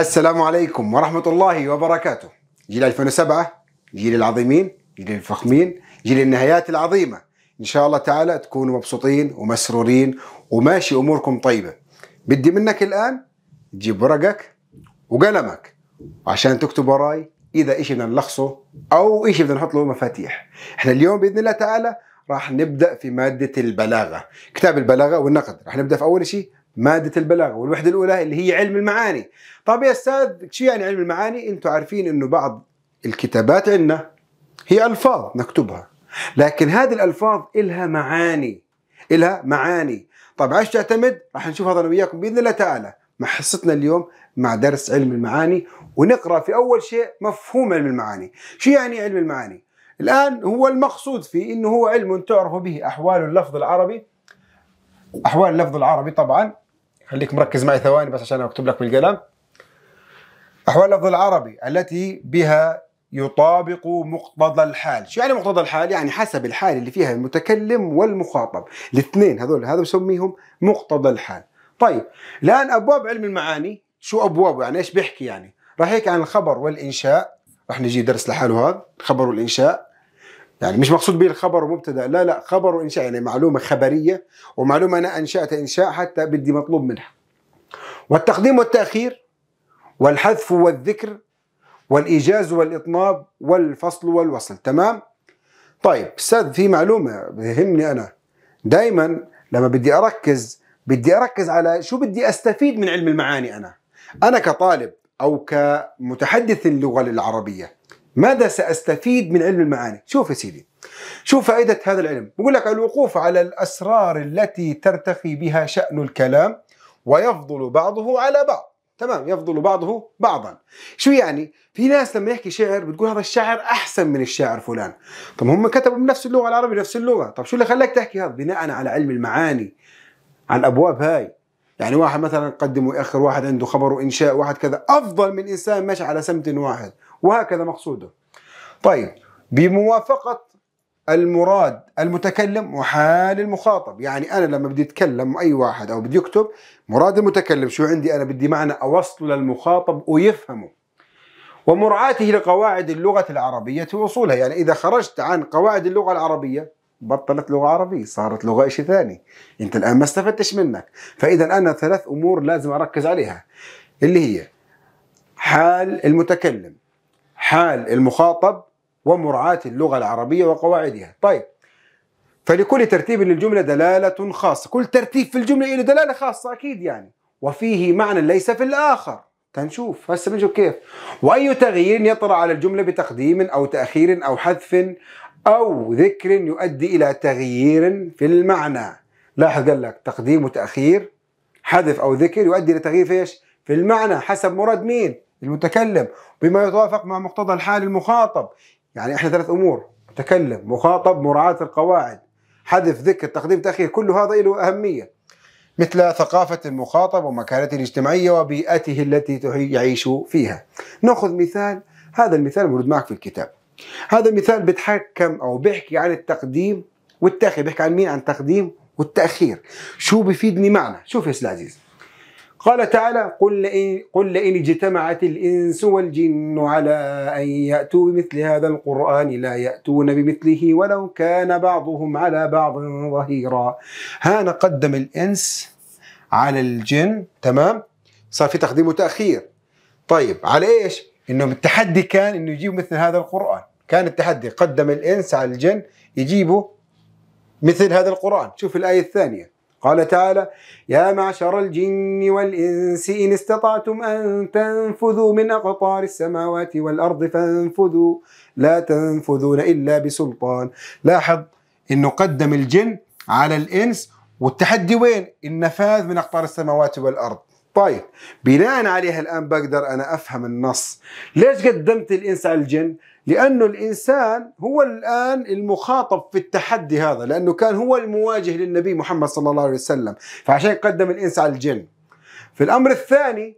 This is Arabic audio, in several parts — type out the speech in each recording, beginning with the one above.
السلام عليكم ورحمة الله وبركاته جيل 2007 جيل العظيمين جيل الفخمين جيل النهايات العظيمة إن شاء الله تعالى تكونوا مبسوطين ومسرورين وماشي أموركم طيبة بدي منك الآن تجيب ورقك وقلمك عشان تكتب وراي إذا إيش بدنا نلخصه أو إيش بدنا نحط له مفاتيح إحنا اليوم بإذن الله تعالى راح نبدأ في مادة البلاغة كتاب البلاغة والنقد راح نبدأ في أول شيء ماده البلاغه والوحده الاولى اللي هي علم المعاني طب يا استاذ شو يعني علم المعاني انتم عارفين انه بعض الكتابات عندنا هي الفاظ نكتبها لكن هذه الالفاظ إلها معاني إلها معاني طب عايش تعتمد راح نشوف هذا انا وياكم باذن الله تعالى مع حصتنا اليوم مع درس علم المعاني ونقرا في اول شيء مفهوم علم المعاني شو يعني علم المعاني الان هو المقصود فيه انه هو علم تعرف به احوال اللفظ العربي احوال اللفظ العربي طبعا خليك مركز معي ثواني بس عشان اكتب لك بالقلم احوال لفظ العربي التي بها يطابق مقتضى الحال شو يعني مقتضى الحال يعني حسب الحال اللي فيها المتكلم والمخاطب الاثنين هذول هذا بسميهم مقتضى الحال طيب الان ابواب علم المعاني شو ابوابه يعني ايش بيحكي يعني راح يحكي عن الخبر والانشاء راح نجي درس لحاله هذا الخبر والانشاء يعني مش مقصود به الخبر ومبتدا لا لا خبر وانشاء يعني معلومه خبريه ومعلومه انا انشات انشاء حتى بدي مطلوب منها والتقديم والتاخير والحذف والذكر والايجاز والاطناب والفصل والوصل تمام طيب استاذ في معلومه بيهمني انا دائما لما بدي اركز بدي اركز على شو بدي استفيد من علم المعاني انا انا كطالب او كمتحدث اللغه العربيه ماذا سأستفيد من علم المعاني شوف يا سيدي شوف فائدة هذا العلم بقول لك الوقوف على الأسرار التي ترتخي بها شأن الكلام ويفضل بعضه على بعض تمام يفضل بعضه بعضا شو يعني في ناس لما يحكي شعر بتقول هذا الشاعر احسن من الشاعر فلان طب هم كتبوا بنفس اللغه العربيه نفس اللغه طب شو اللي خلاك تحكي هذا بناء على علم المعاني على الابواب هاي يعني واحد مثلا يقدم ويأخر واحد عنده خبر وإنشاء واحد كذا أفضل من إنسان ماشي على سمت واحد وهكذا مقصوده طيب بموافقة المراد المتكلم وحال المخاطب يعني أنا لما بدي أتكلم أي واحد أو بدي أكتب مراد المتكلم شو عندي أنا بدي معنى أوصله للمخاطب ويفهمه ومراعاته لقواعد اللغة العربية وأصولها يعني إذا خرجت عن قواعد اللغة العربية بطلت لغه عربيه صارت لغه شيء ثاني انت الان ما استفدتش منك فاذا انا ثلاث امور لازم اركز عليها اللي هي حال المتكلم حال المخاطب ومراعاه اللغه العربيه وقواعدها طيب فلكل ترتيب للجمله دلاله خاصه كل ترتيب في الجمله له دلاله خاصه اكيد يعني وفيه معنى ليس في الاخر تنشوف هسه بنشوف كيف واي تغيير يطرا على الجمله بتقديم او تاخير او حذف أو ذكر يؤدي إلى تغيير في المعنى لاحظ قال لك تقديم وتأخير حذف أو ذكر يؤدي إلى تغيير في إيش؟ في المعنى حسب مراد مين؟ المتكلم بما يتوافق مع مقتضى الحال المخاطب يعني إحنا ثلاث أمور متكلم مخاطب مراعاة القواعد حذف ذكر تقديم تأخير كل هذا له أهمية مثل ثقافة المخاطب ومكانته الاجتماعية وبيئته التي يعيش فيها نأخذ مثال هذا المثال موجود معك في الكتاب هذا مثال بيتحكم او بيحكي عن التقديم والتاخير بيحكي عن مين عن التقديم والتاخير شو بيفيدني معنا شوف يا العزيز قال تعالى قل لئن قل لئن اجتمعت الانس والجن على ان ياتوا بمثل هذا القران لا ياتون بمثله ولو كان بعضهم على بعض ظهيرا ها قدم الانس على الجن تمام صار في تقديم وتاخير طيب على ايش انه التحدي كان انه يجيبوا مثل هذا القران كان التحدي قدم الانس على الجن يجيبوا مثل هذا القران شوف الايه الثانيه قال تعالى يا معشر الجن والإنس إن استطعتم أن تنفذوا من أقطار السماوات والأرض فانفذوا لا تنفذون إلا بسلطان لاحظ أنه قدم الجن على الإنس والتحدي وين النفاذ من أقطار السماوات والأرض طيب بناء عليها الآن بقدر أنا أفهم النص ليش قدمت الإنس على الجن؟ لأنه الإنسان هو الآن المخاطب في التحدي هذا لأنه كان هو المواجه للنبي محمد صلى الله عليه وسلم فعشان قدم الإنس على الجن في الأمر الثاني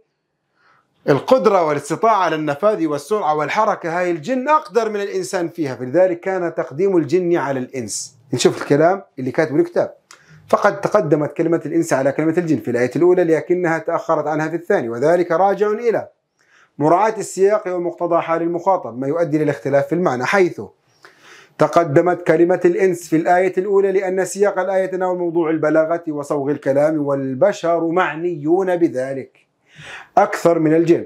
القدرة والاستطاعة على النفاذ والسرعة والحركة هاي الجن أقدر من الإنسان فيها فلذلك كان تقديم الجن على الإنس نشوف الكلام اللي كاتبه الكتاب فقد تقدمت كلمة الإنس على كلمة الجن في الآية الأولى لكنها تأخرت عنها في الثانية وذلك راجع إلى مراعاة السياق ومقتضى حال المخاطب ما يؤدي إلى الاختلاف في المعنى حيث تقدمت كلمة الإنس في الآية الأولى لأن سياق الآية تناول موضوع البلاغة وصوغ الكلام والبشر معنيون بذلك أكثر من الجن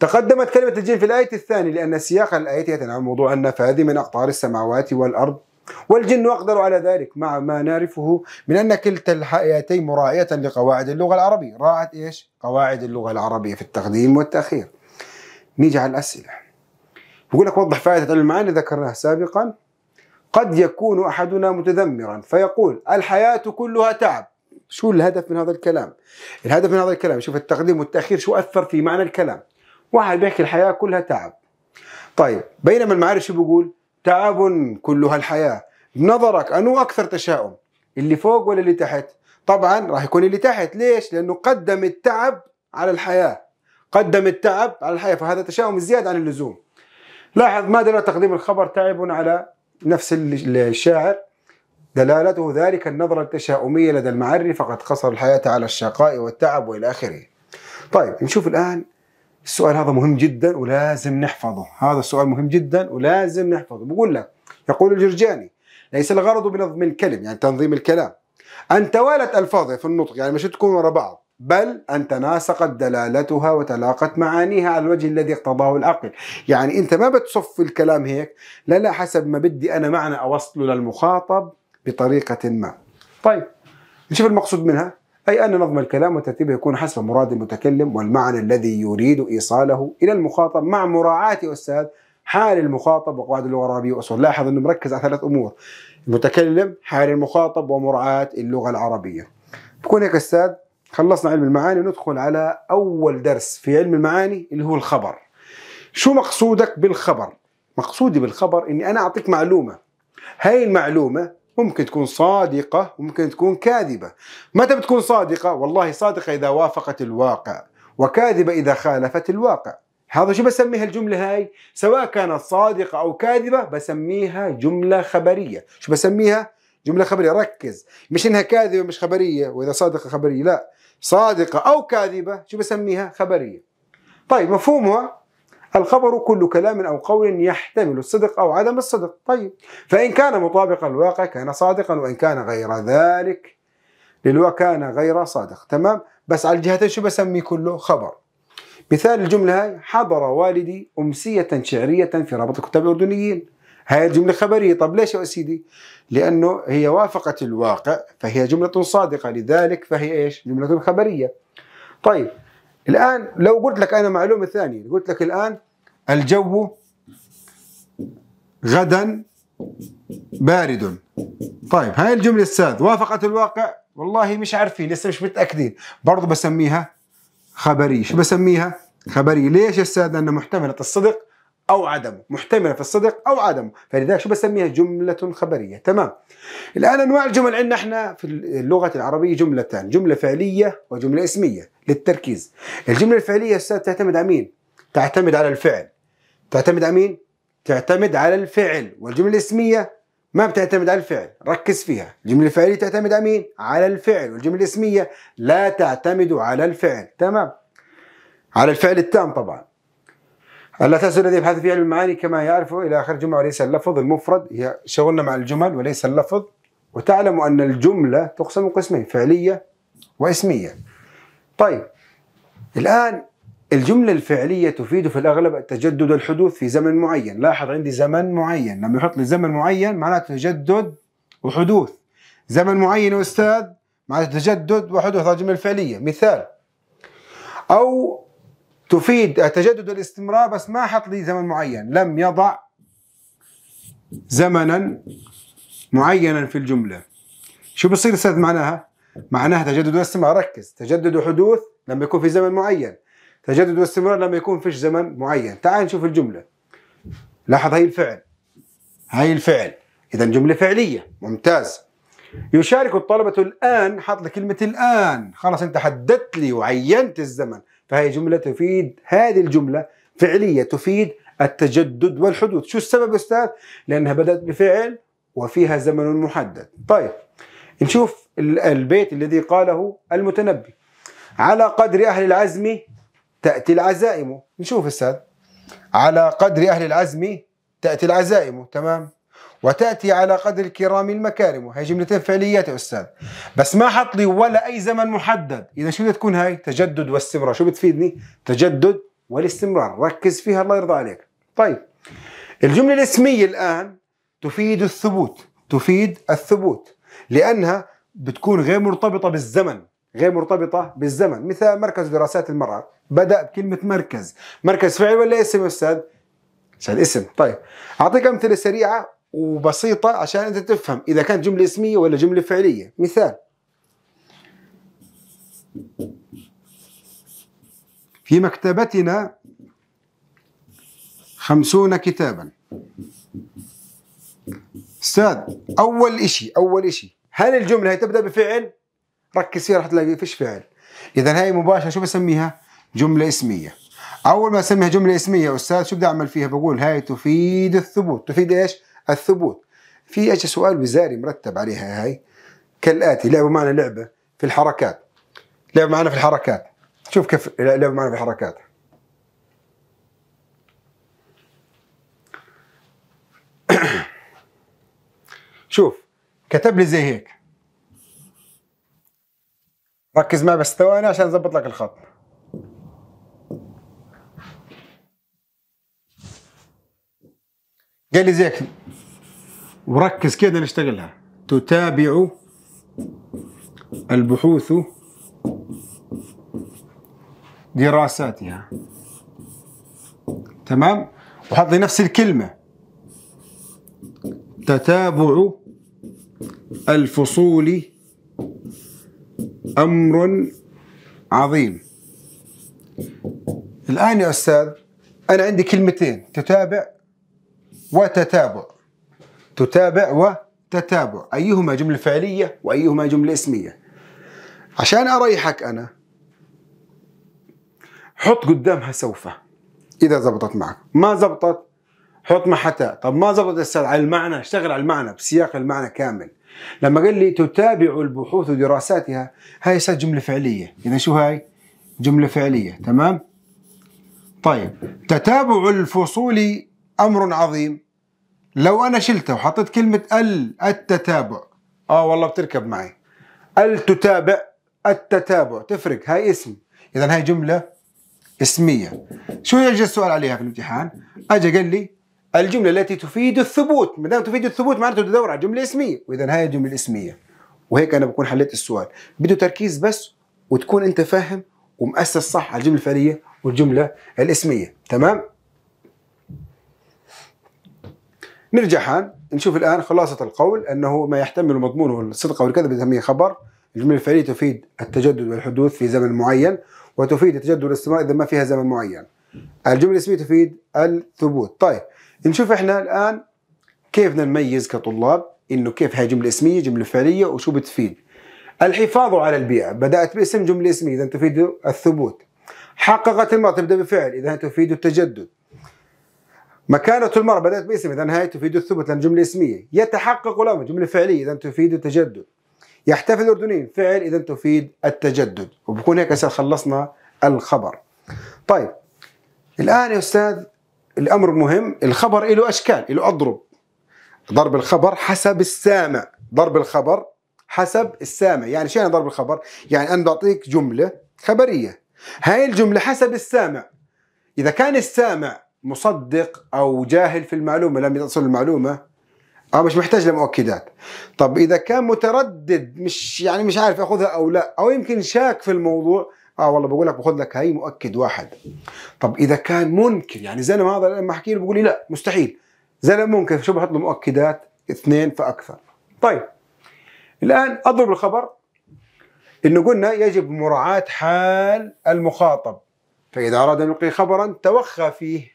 تقدمت كلمة الجن في الآية الثانية لأن سياق الآية يتناول موضوع النفاذ من أقطار السماوات والأرض والجن أقدر على ذلك مع ما نعرفه من أن كلتا الحياتين مراعية لقواعد اللغة العربية راعت إيش؟ قواعد اللغة العربية في التقديم والتأخير نيجي على الأسئلة يقول لك وضح فائدة المعاني ذكرناها سابقا قد يكون أحدنا متذمرا فيقول الحياة كلها تعب شو الهدف من هذا الكلام؟ الهدف من هذا الكلام شوف التقديم والتأخير شو أثر في معنى الكلام واحد بيحكي الحياة كلها تعب طيب بينما المعارف شو بيقول؟ تعب كلها الحياة بنظرك أنو أكثر تشاؤم اللي فوق ولا اللي تحت طبعا راح يكون اللي تحت ليش لأنه قدم التعب على الحياة قدم التعب على الحياة فهذا تشاؤم زيادة عن اللزوم لاحظ ما دل تقديم الخبر تعب على نفس الشاعر دلالته ذلك النظرة التشاؤمية لدى المعري فقد قصر الحياة على الشقاء والتعب وإلى آخره طيب نشوف الآن السؤال هذا مهم جدا ولازم نحفظه هذا السؤال مهم جدا ولازم نحفظه بقول لك يقول الجرجاني ليس الغرض بنظم الكلم يعني تنظيم الكلام أن توالت ألفاظه في النطق يعني مش تكون وراء بعض بل أن تناسقت دلالتها وتلاقت معانيها على الوجه الذي اقتضاه العقل يعني أنت ما بتصف الكلام هيك لا لا حسب ما بدي أنا معنى أوصله للمخاطب بطريقة ما طيب نشوف المقصود منها أي أن نظم الكلام وترتيبه يكون حسب مراد المتكلم والمعنى الذي يريد إيصاله إلى المخاطب مع مراعاة أستاذ حال المخاطب وقواعد اللغة العربية وأصول لاحظ أنه مركز على ثلاث أمور المتكلم حال المخاطب ومراعاة اللغة العربية بكون هيك أستاذ خلصنا علم المعاني وندخل على أول درس في علم المعاني اللي هو الخبر شو مقصودك بالخبر؟ مقصودي بالخبر إني أنا أعطيك معلومة هاي المعلومة ممكن تكون صادقة وممكن تكون كاذبة متى بتكون صادقة؟ والله صادقة إذا وافقت الواقع وكاذبة إذا خالفت الواقع هذا شو بسميها الجملة هاي؟ سواء كانت صادقة أو كاذبة بسميها جملة خبرية شو بسميها؟ جملة خبرية ركز مش إنها كاذبة مش خبرية وإذا صادقة خبرية لا صادقة أو كاذبة شو بسميها؟ خبرية طيب مفهومها؟ الخبر كل كلام أو قول يحتمل الصدق أو عدم الصدق طيب فإن كان مطابقا للواقع كان صادقا وإن كان غير ذلك للواقع كان غير صادق تمام بس على الجهتين شو بسمي كله خبر مثال الجملة هاي حضر والدي أمسية شعرية في رابط الكتاب الأردنيين هاي الجملة خبرية طب ليش يا سيدي لأنه هي وافقت الواقع فهي جملة صادقة لذلك فهي إيش جملة خبرية طيب الآن لو قلت لك أنا معلومة ثانية قلت لك الآن الجو غدا بارد طيب هاي الجملة الساد وافقت الواقع والله مش عارفين لسه مش متأكدين برضو بسميها خبرية شو بسميها خبرية ليش الساد لأنها محتملة الصدق أو عدمه محتملة في الصدق أو عدمه فلذلك شو بسميها جملة خبرية تمام الآن أنواع الجمل عندنا احنا في اللغة العربية جملتان جملة فعلية وجملة اسمية للتركيز الجملة الفعلية أستاذ تعتمد على مين؟ تعتمد على الفعل تعتمد على مين؟ تعتمد على الفعل والجملة الاسمية ما بتعتمد على الفعل ركز فيها الجملة الفعلية تعتمد على مين؟ على الفعل والجملة الاسمية لا تعتمد على الفعل تمام على الفعل التام طبعا لا تنسوا الذي يبحث في علم المعاني كما يعرف الى اخر جمله وليس اللفظ المفرد هي شغلنا مع الجمل وليس اللفظ وتعلم ان الجمله تقسم قسمين فعليه واسميه. طيب الان الجملة الفعلية تفيد في الأغلب التجدد الحدوث في زمن معين لاحظ عندي زمن معين لما يحط لي زمن معين معناته تجدد وحدوث زمن معين يا أستاذ معناته تجدد وحدوث الجملة الفعلية مثال أو تفيد التجدد والاستمرار بس ما حط لي زمن معين لم يضع زمنا معينا في الجملة شو بصير أستاذ معناها؟ معناها تجدد واستمرار ركز تجدد وحدوث لما يكون في زمن معين تجدد واستمرار لما يكون فيش زمن معين تعال نشوف الجملة لاحظ هاي الفعل هاي الفعل إذا جملة فعلية ممتاز يشارك الطلبة الآن حط لك كلمة الآن خلاص أنت حددت لي وعينت الزمن فهي جملة تفيد هذه الجملة فعلية تفيد التجدد والحدوث شو السبب أستاذ؟ لأنها بدأت بفعل وفيها زمن محدد طيب نشوف البيت الذي قاله المتنبي على قدر أهل العزم تأتي العزائم نشوف أستاذ على قدر أهل العزم تأتي العزائم تمام وتأتي على قدر الكرام المكارم وهي جملتين فعليات يا أستاذ بس ما حط لي ولا أي زمن محدد إذا شو بدها تكون هاي تجدد واستمرار شو بتفيدني تجدد والاستمرار ركز فيها الله يرضى عليك طيب الجملة الاسمية الآن تفيد الثبوت تفيد الثبوت لأنها بتكون غير مرتبطة بالزمن غير مرتبطة بالزمن مثال مركز دراسات المرأة بدأ بكلمة مركز مركز فعل ولا اسم أستاذ؟ عشان اسم طيب اعطيك امثله سريعه وبسيطة عشان أنت تفهم إذا كانت جملة اسمية ولا جملة فعلية مثال في مكتبتنا خمسون كتابا أستاذ أول إشي أول إشي هل الجملة هي تبدأ بفعل؟ ركز فيها راح تلاقي فيش فعل إذا هاي مباشرة شو بسميها؟ جملة اسمية أول ما أسميها جملة اسمية أستاذ شو بدي أعمل فيها؟ بقول هاي تفيد الثبوت تفيد إيش؟ الثبوت في اجى سؤال وزاري مرتب عليها هاي كالاتي لعبوا معنا لعبه في الحركات لعبوا معنا في الحركات شوف كيف لعبوا معنا في الحركات شوف كتب لي زي هيك ركز معي بس ثواني عشان اضبط لك الخط قال لي زيك وركز كده نشتغلها تتابع البحوث دراساتها تمام وحط نفس الكلمة تتابع الفصول أمر عظيم الآن يا أستاذ أنا عندي كلمتين تتابع وتتابع تتابع وتتابع أيهما جملة فعلية وأيهما جملة اسمية عشان أريحك أنا حط قدامها سوف إذا زبطت معك ما زبطت حط مع حتى طب ما زبطت أستاذ على المعنى اشتغل على المعنى بسياق المعنى كامل لما قال لي تتابع البحوث ودراساتها هاي صارت جملة فعلية إذا شو هاي جملة فعلية تمام طيب تتابع الفصول أمر عظيم لو انا شلتها وحطيت كلمه ال التتابع اه والله بتركب معي ال تتابع التتابع تفرق هاي اسم اذا هاي جمله اسميه شو يجي السؤال عليها في الامتحان اجى قال لي الجمله التي تفيد الثبوت ما دام تفيد الثبوت معناته تدور على جمله اسميه واذا هاي الجمله الاسميه وهيك انا بكون حليت السؤال بده تركيز بس وتكون انت فاهم ومؤسس صح على الجمله الفعليه والجمله الاسميه تمام نرجع حان نشوف الآن خلاصة القول أنه ما يحتمل مضمونه الصدق او الكذب يسميه خبر الجملة الفعلية تفيد التجدد والحدوث في زمن معين وتفيد التجدد والاستمرار إذا ما فيها زمن معين الجملة الاسمية تفيد الثبوت طيب نشوف احنا الآن كيف نميز كطلاب انه كيف هي جملة اسمية جملة فعلية وشو بتفيد الحفاظ على البيئة بدأت باسم جملة اسمية إذا تفيد الثبوت حققت المرأة تبدأ بفعل إذا تفيد التجدد مكانة المرأة بدأت باسم إذا نهاية تفيد الثبت لأن جملة اسمية يتحقق لهم جملة فعلية إذا تفيد التجدد يحتفل الأردنيين فعل إذا تفيد التجدد وبكون هيك أسأل خلصنا الخبر طيب الآن يا أستاذ الأمر مهم الخبر له أشكال له أضرب ضرب الخبر حسب السامع ضرب الخبر حسب السامع يعني شو يعني ضرب الخبر يعني أنا بعطيك جملة خبرية هاي الجملة حسب السامع إذا كان السامع مصدق او جاهل في المعلومه لم يصل المعلومه اه مش محتاج لمؤكدات طب اذا كان متردد مش يعني مش عارف ياخذها او لا او يمكن شاك في الموضوع اه والله بقول لك باخذ لك هي مؤكد واحد طب اذا كان منكر يعني زلمه هذا لما احكي له بقول لي لا مستحيل زلمه ممكن شو بحط له مؤكدات اثنين فاكثر طيب الان اضرب الخبر انه قلنا يجب مراعاه حال المخاطب فاذا اراد ان يلقي خبرا توخى فيه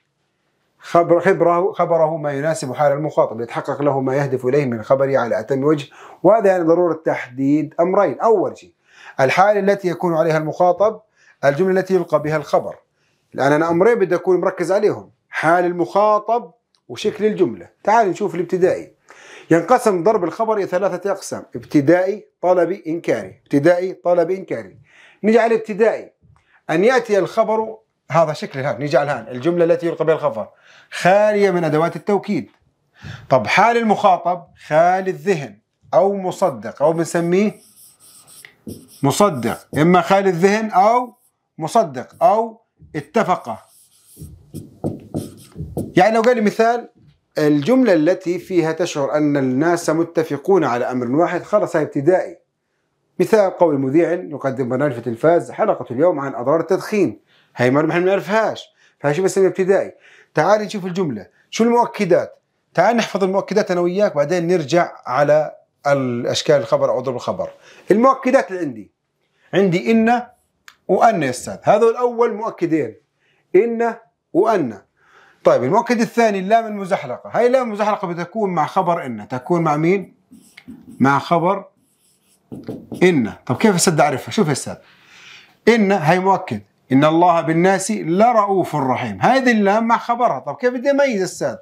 خبر خبره خبره ما يناسب حال المخاطب ليتحقق له ما يهدف اليه من خبره على اتم وجه وهذا يعني ضروره تحديد امرين اول شيء الحاله التي يكون عليها المخاطب الجمله التي يلقى بها الخبر الان انا امرين بدي اكون مركز عليهم حال المخاطب وشكل الجمله تعال نشوف الابتدائي ينقسم ضرب الخبر الى ثلاثه اقسام ابتدائي طلبي انكاري ابتدائي طلبي انكاري نجعل ابتدائي الابتدائي ان ياتي الخبر هذا شكل الهان نيجي على الهان الجملة التي يلقى بها الخبر خالية من أدوات التوكيد طب حال المخاطب خالي الذهن أو مصدق أو بنسميه مصدق إما خالي الذهن أو مصدق أو اتفق يعني لو قال لي مثال الجملة التي فيها تشعر أن الناس متفقون على أمر واحد خلص ابتدائي مثال قول مذيع يقدم برنامج في التلفاز حلقة اليوم عن أضرار التدخين هاي معلومه احنا ما نعرفهاش فهي شو بسميها ابتدائي تعال نشوف الجمله شو المؤكدات تعال نحفظ المؤكدات انا وياك بعدين نرجع على الاشكال الخبر او ضرب الخبر المؤكدات اللي عندي عندي ان وان يا استاذ هذول اول مؤكدين ان وان طيب المؤكد الثاني اللام المزحلقه هاي اللام المزحلقه بتكون مع خبر ان تكون مع مين مع خبر ان طب كيف استاذ اعرفها شوف يا استاذ ان هاي مؤكد إن الله بالناس لرؤوف رحيم هذه اللام مع خبرها طب كيف بدي أميز الساد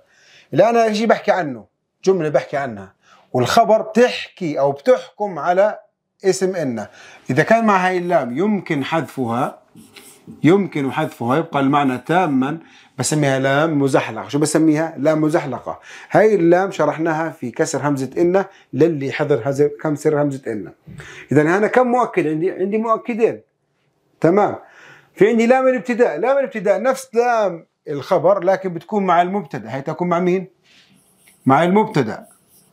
اللي أنا أجي بحكي عنه جملة بحكي عنها والخبر بتحكي أو بتحكم على اسم إن إذا كان مع هاي اللام يمكن حذفها يمكن حذفها يبقى المعنى تاما بسميها لام مزحلقة شو بسميها لام مزحلقة هاي اللام شرحناها في كسر همزة إن للي حضر كسر همزة إن إذا أنا كم مؤكد عندي عندي مؤكدين تمام في عندي لام الابتداء لام الابتداء نفس لام الخبر لكن بتكون مع المبتدا هي تكون مع مين مع المبتدا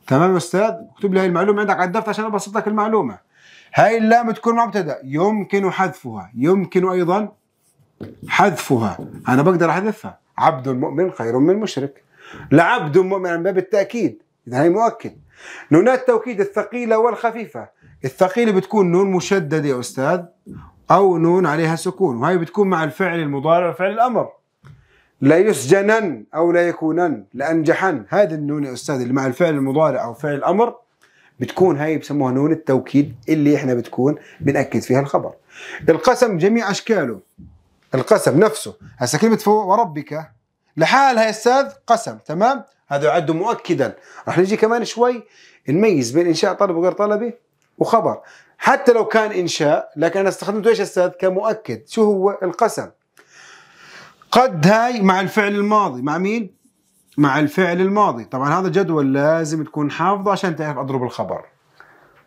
تمام يا استاذ اكتب لي هاي المعلومه عندك على الدفتر عشان ابسط لك المعلومه هاي اللام تكون مع مبتدا يمكن حذفها يمكن ايضا حذفها انا بقدر احذفها عبد مؤمن خير من مشرك لعبد مؤمن من باب التاكيد اذا هي مؤكد نونات التوكيد الثقيله والخفيفه الثقيله بتكون نون مشدده يا استاذ أو نون عليها سكون وهي بتكون مع الفعل المضارع وفعل الأمر لا يسجنن أو لا يكونن لأنجحن هذه النون يا أستاذ اللي مع الفعل المضارع أو فعل الأمر بتكون هاي بسموها نون التوكيد اللي احنا بتكون بنأكد فيها الخبر القسم جميع أشكاله القسم نفسه هسا كلمة وربك لحالها يا أستاذ قسم تمام هذا يعد مؤكدا رح نجي كمان شوي نميز بين إنشاء طلب وغير طلبي وخبر حتى لو كان إنشاء لكن أنا استخدمته إيش أستاذ كمؤكد شو هو القسم قد هاي مع الفعل الماضي مع مين؟ مع الفعل الماضي طبعا هذا جدول لازم تكون حافظه عشان تعرف أضرب الخبر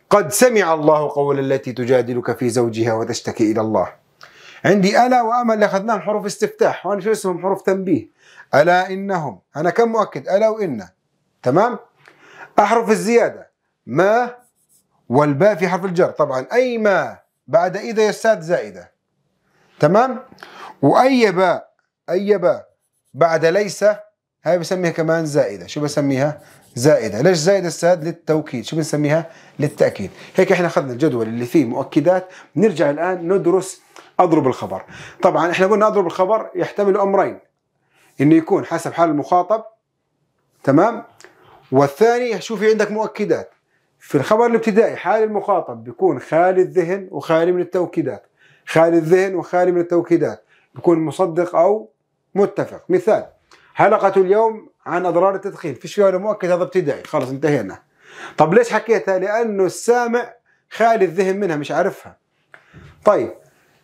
قد سمع الله قول التي تجادلك في زوجها وتشتكي إلى الله عندي ألا وامل اللي أخذناهم حروف استفتاح وأنا شو اسمهم حروف تنبيه ألا إنهم أنا كم مؤكد ألا وإن تمام أحرف الزيادة ما والباء في حرف الجر طبعا أي ما بعد إذا استاذ زائدة تمام وأي باء أي باء بعد ليس هاي بسميها كمان زائدة شو بسميها زائدة ليش زائدة الساد للتوكيد شو بنسميها للتأكيد هيك احنا أخذنا الجدول اللي فيه مؤكدات نرجع الآن ندرس أضرب الخبر طبعا احنا قلنا أضرب الخبر يحتمل أمرين إنه يكون حسب حال المخاطب تمام والثاني شو في عندك مؤكدات في الخبر الابتدائي حال المخاطب بيكون خالي الذهن وخالي من التوكيدات خالي الذهن وخالي من التوكيدات بيكون مصدق أو متفق مثال حلقة اليوم عن أضرار التدخين فيش فيها ولا مؤكد هذا ابتدائي خلاص انتهينا طب ليش حكيتها لأنه السامع خالي الذهن منها مش عارفها طيب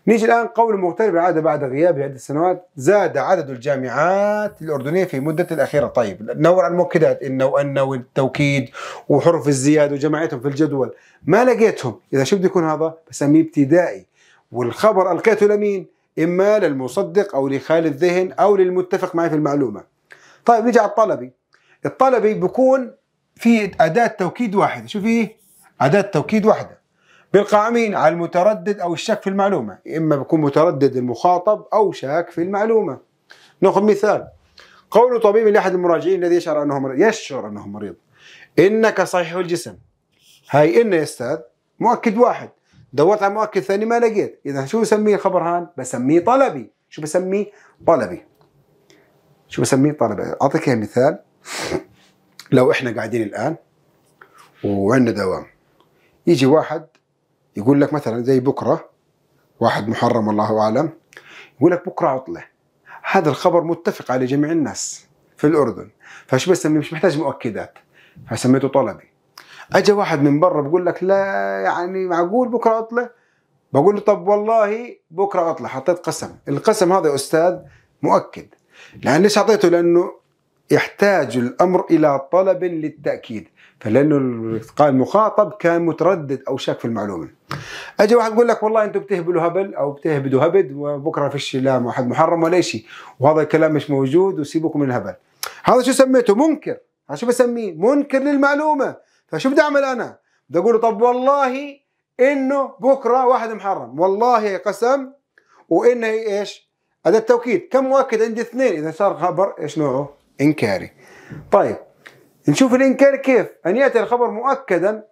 نيجي الآن قول مغترب العادة بعد غيابه عدة سنوات زاد عدد الجامعات الأردنية في مدة الأخيرة طيب نور على المؤكدات إن وأن والتوكيد وحروف الزيادة وجماعتهم في الجدول ما لقيتهم إذا شو بده يكون هذا بسميه ابتدائي والخبر ألقيته لمين إما للمصدق أو لخال الذهن أو للمتفق معي في المعلومة طيب نيجي على الطلبي الطلبي بيكون في أداة توكيد واحدة شو فيه أداة توكيد واحدة بالقائمين على المتردد أو الشك في المعلومة إما بيكون متردد المخاطب أو شاك في المعلومة نأخذ مثال قول طبيب لأحد المراجعين الذي يشعر أنه مريض يشعر أنه مريض إنك صحيح الجسم هاي إن يا أستاذ مؤكد واحد دورت على مؤكد ثاني ما لقيت إذا شو بسميه الخبر هان بسميه طلبي شو بسميه طلبي شو بسميه طلبي أعطيك مثال لو إحنا قاعدين الآن وعندنا دوام يجي واحد يقول لك مثلا زي بكره واحد محرم والله اعلم يقول لك بكره عطله هذا الخبر متفق على جميع الناس في الاردن فش بسمي مش محتاج مؤكدات فسميته طلبي اجى واحد من برا بقول لك لا يعني معقول بكره عطله بقول له طب والله بكره عطله حطيت قسم القسم هذا يا استاذ مؤكد لان ليش اعطيته لانه يحتاج الأمر إلى طلب للتأكيد فلأنه المخاطب كان متردد أو شاك في المعلومة أجي واحد يقول لك والله أنتم بتهبلوا هبل أو بتهبدوا هبد وبكرة فيش لا واحد محرم ولا شيء وهذا الكلام مش موجود وسيبوكم من الهبل هذا شو سميته منكر هذا شو بسميه منكر للمعلومة فشو بدي أعمل أنا بدي أقول طب والله إنه بكرة واحد محرم والله قسم وإنه إيش هذا التوكيد كم مؤكد عندي اثنين إذا صار خبر إيش نوعه إنكاري طيب نشوف الإنكار كيف أن يأتي الخبر مؤكدا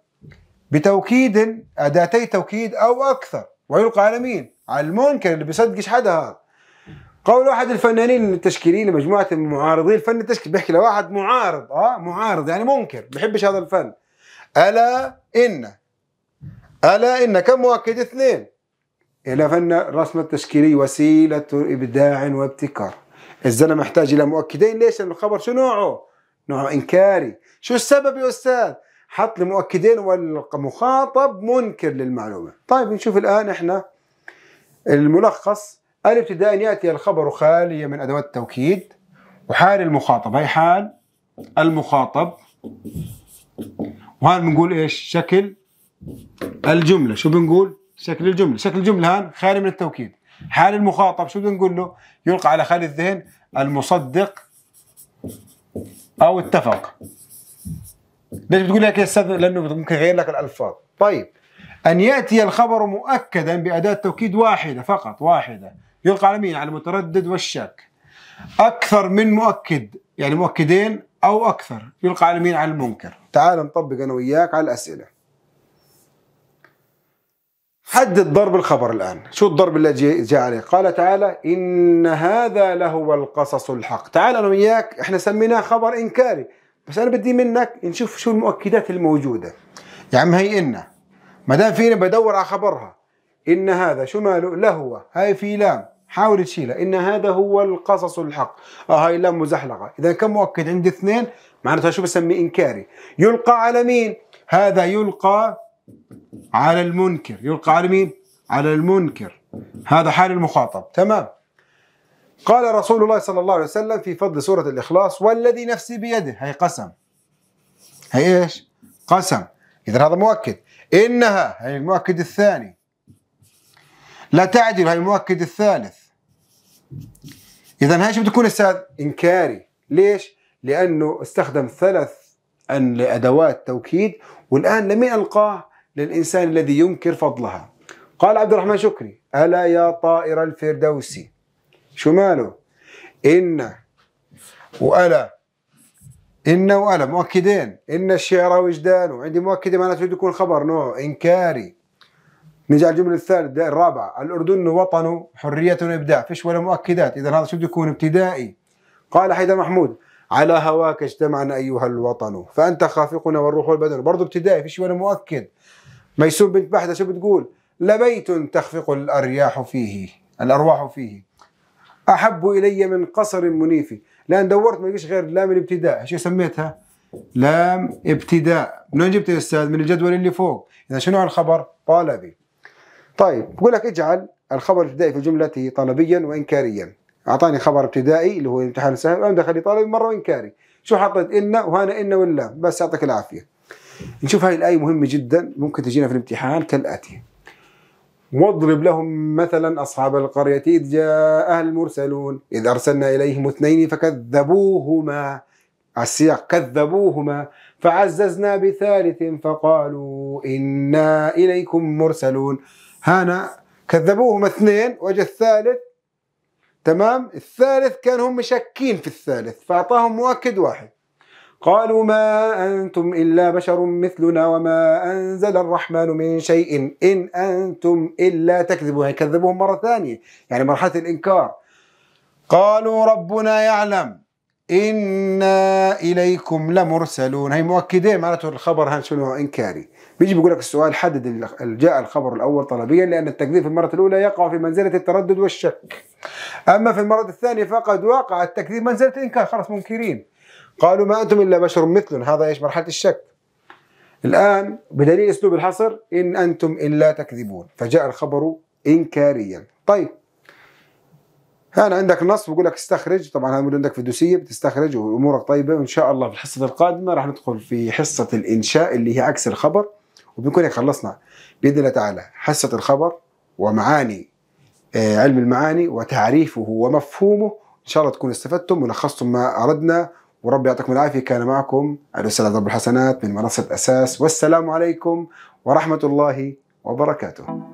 بتوكيد أداتي توكيد أو أكثر ويلقى على مين؟ على المنكر اللي بيصدقش حدا هذا قول واحد الفنانين التشكيليين لمجموعة المعارضين الفن التشكيلي بيحكي لواحد معارض اه معارض يعني منكر بيحبش هذا الفن ألا إن ألا إن كم مؤكد اثنين إلى فن الرسم التشكيلي وسيلة إبداع وابتكار الزلمه محتاج الى مؤكدين ليش؟ لان الخبر شو نوعه؟ نوعه انكاري، شو السبب يا استاذ؟ حط لي مؤكدين والمخاطب منكر للمعلومه، طيب نشوف الان احنا الملخص الابتداء ياتي الخبر خاليا من ادوات التوكيد وحال المخاطب هي حال المخاطب وهذا بنقول ايش؟ شكل الجمله، شو بنقول؟ شكل الجمله، شكل الجمله هان خالي من التوكيد حال المخاطب شو بدنا نقول له؟ يلقى على خال الذهن المصدق او اتفق ليش بتقول لك يا استاذ لانه ممكن يغير لك الالفاظ طيب ان ياتي الخبر مؤكدا باداه توكيد واحده فقط واحده يلقى على مين على المتردد والشك اكثر من مؤكد يعني مؤكدين او اكثر يلقى على مين على المنكر تعال نطبق انا وياك على الاسئله حدد ضرب الخبر الآن شو الضرب الذي جاء عليه قال تعالى إن هذا لهو القصص الحق تعال أنا وياك إحنا سميناه خبر إنكاري بس أنا بدي منك نشوف شو المؤكدات الموجودة يا عم هي إن ما دام فينا بدور على خبرها إن هذا شو ماله لهو هاي في لام حاول تشيلها إن هذا هو القصص الحق آه هاي لام مزحلقة إذا كم مؤكد عندي اثنين معناتها شو بسميه إنكاري يلقى على مين هذا يلقى على المنكر يلقى على مين؟ على المنكر هذا حال المخاطب تمام قال رسول الله صلى الله عليه وسلم في فضل سورة الإخلاص والذي نفسي بيده هي قسم هي إيش قسم إذا هذا مؤكد إنها هي المؤكد الثاني لا تعدل هي المؤكد الثالث إذا هاي شو بتكون أستاذ إنكاري ليش لأنه استخدم ثلاث أدوات توكيد والآن لمين ألقاه للإنسان الذي ينكر فضلها قال عبد الرحمن شكري ألا يا طائر الفردوس شو ماله إن وألا إن وألا مؤكدين إن الشعر وجدان عندي مؤكدة تريد يكون خبر نوع إنكاري نجي على الجملة الثالثة الرابعة الأردن وطن حرية وإبداع فيش ولا مؤكدات إذا هذا شو بده يكون ابتدائي قال حيدر محمود على هواك اجتمعنا أيها الوطن فأنت خافقنا والروح والبدن برضه ابتدائي فيش ولا مؤكد ميسون بنت بحدة شو بتقول لبيت تخفق الأرياح فيه الأرواح فيه أحب إلي من قصر منيف لأن دورت ما فيش غير لام الابتداء شو سميتها لام ابتداء من وين جبتها يا أستاذ من الجدول اللي فوق إذا شنو الخبر طالبي طيب بقول لك اجعل الخبر الابتدائي في جملته طلبيا وإنكاريا أعطاني خبر ابتدائي اللي هو الامتحان السهل أنا دخلي طالبي مرة وإنكاري شو حطيت إن وهنا إن ولا بس يعطيك العافية نشوف هذه الآية مهمة جدا ممكن تجينا في الامتحان كالآتي واضرب لهم مثلا أصحاب القرية إذ جاء أهل المرسلون إذ أرسلنا إليهم اثنين فكذبوهما السياق كذبوهما فعززنا بثالث فقالوا إنا إليكم مرسلون هنا كذبوهما اثنين وجاء الثالث تمام الثالث كان هم مشكين في الثالث فأعطاهم مؤكد واحد قالوا ما أنتم إلا بشر مثلنا وما أنزل الرحمن من شيء إن أنتم إلا تكذبون يكذبهم يعني مرة ثانية يعني مرحلة الإنكار قالوا ربنا يعلم إنا إليكم لمرسلون هي مؤكدين معناته الخبر هان شنو إنكاري بيجي بيقول لك السؤال حدد جاء الخبر الأول طلبيا لأن التكذيب في المرة الأولى يقع في منزلة التردد والشك أما في المرة الثانية فقد وقع التكذيب منزلة الإنكار خلاص منكرين قالوا ما أنتم إلا بشر مثل هذا إيش مرحلة الشك الآن بدليل أسلوب الحصر إن أنتم إلا تكذبون فجاء الخبر إنكاريا طيب هنا عندك نص بقول لك استخرج طبعا هذا موجود عندك في الدوسيه بتستخرج وامورك طيبه وان شاء الله في الحصه القادمه راح ندخل في حصه الانشاء اللي هي عكس الخبر وبنكون هيك خلصنا باذن الله تعالى حصه الخبر ومعاني آه، علم المعاني وتعريفه ومفهومه ان شاء الله تكون استفدتم ولخصتم ما اردنا ورب يعطيكم العافية كان معكم الأستاذ عبد الحسنات من منصة أساس والسلام عليكم ورحمة الله وبركاته